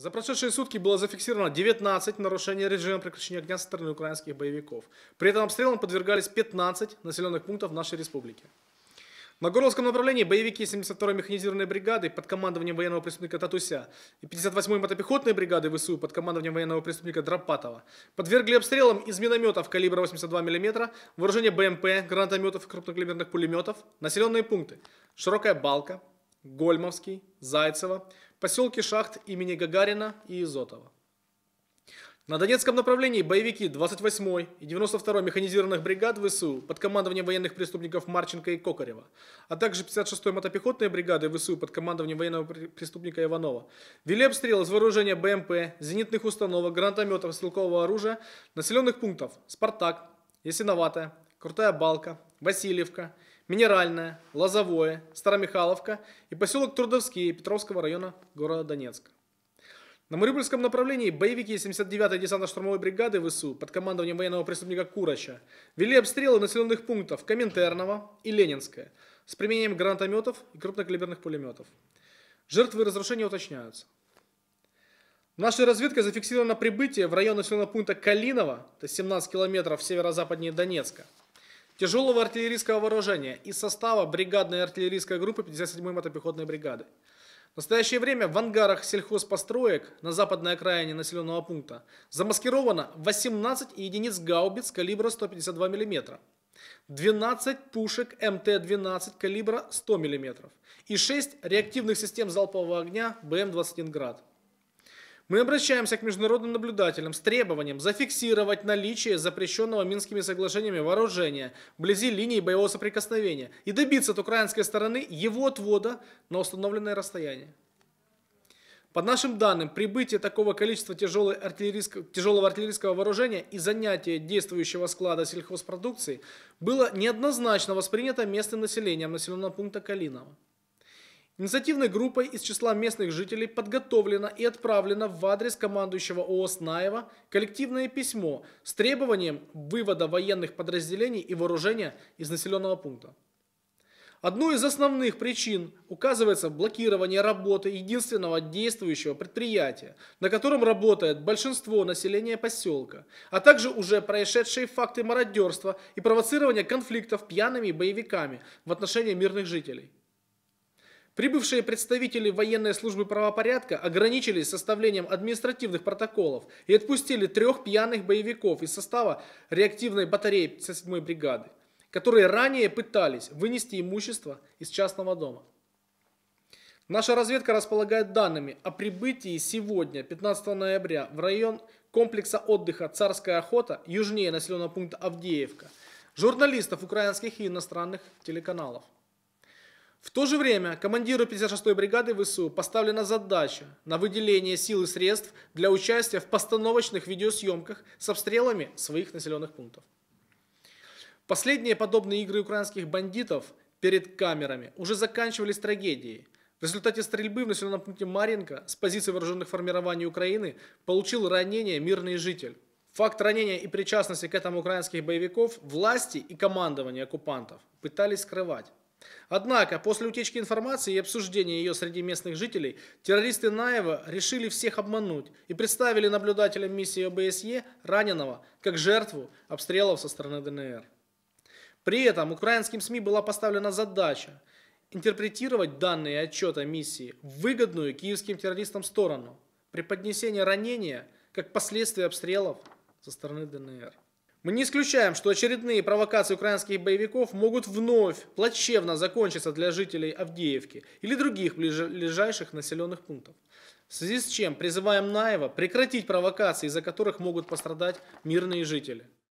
За прошедшие сутки было зафиксировано 19 нарушений режима прекращения огня со стороны украинских боевиков. При этом обстрелам подвергались 15 населенных пунктов нашей республики. На Горловском направлении боевики 72-й механизированной бригады под командованием военного преступника Татуся и 58-й мотопехотной бригады ВСУ под командованием военного преступника Дропатова подвергли обстрелам из минометов калибра 82 мм, вооружения БМП, гранатометов и крупнокалиберных пулеметов, населенные пункты, широкая балка, Гольмовский, Зайцево, поселки шахт имени Гагарина и Изотова. На Донецком направлении боевики 28-й и 92-й механизированных бригад ВСУ под командованием военных преступников Марченко и Кокарева, а также 56-й мотопехотной бригады ВСУ под командованием военного преступника Иванова вели обстрел из вооружения БМП, зенитных установок, гранатометов, стрелкового оружия, населенных пунктов Спартак, Ясиноватая, Крутая Балка, Васильевка – Минеральная, Лозовое, Старомихаловка и поселок Трудовские Петровского района города Донецка. На Мариупольском направлении боевики 79-й десантно-штурмовой бригады ВСУ под командованием военного преступника Курача вели обстрелы населенных пунктов Коминтерного и Ленинское с применением гранатометов и крупнокалиберных пулеметов. Жертвы разрушения уточняются. Нашей разведкой зафиксировано прибытие в район населенного пункта Калинова, это 17 километров северо-западнее Донецка, тяжелого артиллерийского вооружения и состава бригадной артиллерийской группы 57-й мотопехотной бригады. В настоящее время в ангарах сельхозпостроек на западной окраине населенного пункта замаскировано 18 единиц гаубиц калибра 152 мм, 12 пушек МТ-12 калибра 100 мм и 6 реактивных систем залпового огня БМ-21 «Град». Мы обращаемся к международным наблюдателям с требованием зафиксировать наличие запрещенного Минскими соглашениями вооружения вблизи линии боевого соприкосновения и добиться от украинской стороны его отвода на установленное расстояние. По нашим данным, прибытие такого количества тяжелого артиллерийского, тяжелого артиллерийского вооружения и занятие действующего склада сельхозпродукции было неоднозначно воспринято местным населением населенного пункта Калинова. Инициативной группой из числа местных жителей подготовлено и отправлено в адрес командующего ООС Наева коллективное письмо с требованием вывода военных подразделений и вооружения из населенного пункта. Одной из основных причин указывается блокирование работы единственного действующего предприятия, на котором работает большинство населения поселка, а также уже происшедшие факты мародерства и провоцирования конфликтов пьяными боевиками в отношении мирных жителей. Прибывшие представители военной службы правопорядка ограничились составлением административных протоколов и отпустили трех пьяных боевиков из состава реактивной батареи 57-й бригады, которые ранее пытались вынести имущество из частного дома. Наша разведка располагает данными о прибытии сегодня, 15 ноября, в район комплекса отдыха «Царская охота» южнее населенного пункта Авдеевка, журналистов украинских и иностранных телеканалов – в то же время командиру 56-й бригады ВСУ поставлена задача на выделение сил и средств для участия в постановочных видеосъемках с обстрелами своих населенных пунктов. Последние подобные игры украинских бандитов перед камерами уже заканчивались трагедией. В результате стрельбы в населенном пункте Маринка с позиции вооруженных формирований Украины получил ранение мирный житель. Факт ранения и причастности к этому украинских боевиков власти и командование оккупантов пытались скрывать. Однако, после утечки информации и обсуждения ее среди местных жителей, террористы Наева решили всех обмануть и представили наблюдателям миссии ОБСЕ раненого как жертву обстрелов со стороны ДНР. При этом украинским СМИ была поставлена задача интерпретировать данные отчета миссии в выгодную киевским террористам сторону, преподнесение ранения как последствия обстрелов со стороны ДНР. Мы не исключаем, что очередные провокации украинских боевиков могут вновь плачевно закончиться для жителей Авдеевки или других ближайших населенных пунктов. В связи с чем призываем Наева прекратить провокации, из-за которых могут пострадать мирные жители.